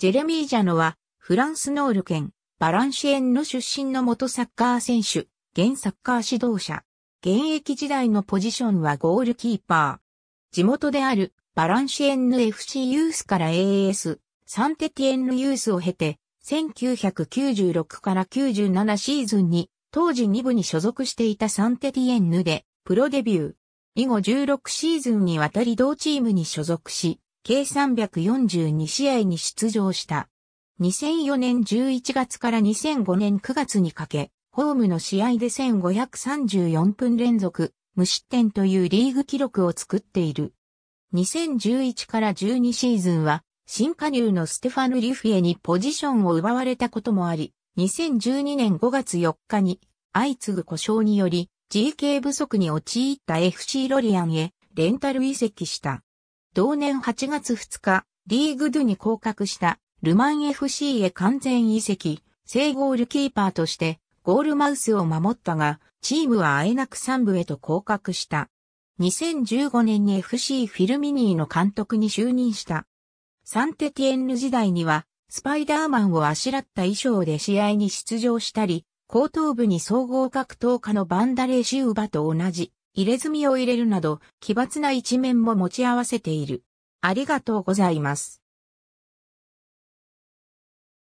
ジェレミー・ジャノは、フランスノール県、バランシエンの出身の元サッカー選手、現サッカー指導者。現役時代のポジションはゴールキーパー。地元であるバランシエンヌ FC ユースから a s サンテティエンヌユースを経て、1996から97シーズンに、当時2部に所属していたサンテティエンヌで、プロデビュー。以後16シーズンにわたり同チームに所属し、計342試合に出場した。2004年11月から2005年9月にかけ、ホームの試合で1534分連続、無失点というリーグ記録を作っている。2011から12シーズンは、新加入のステファヌ・リフエにポジションを奪われたこともあり、2012年5月4日に、相次ぐ故障により、GK 不足に陥った FC ロリアンへ、レンタル移籍した。同年8月2日、リーグドゥに降格したルマン FC へ完全移籍、正ゴールキーパーとしてゴールマウスを守ったが、チームはあえなく3部へと降格した。2015年に FC フィルミニーの監督に就任した。サンテティエンヌ時代には、スパイダーマンをあしらった衣装で試合に出場したり、後頭部に総合格闘家のバンダレーシウバと同じ入れ墨を入れるなど、奇抜な一面も持ち合わせている。ありがとうございます。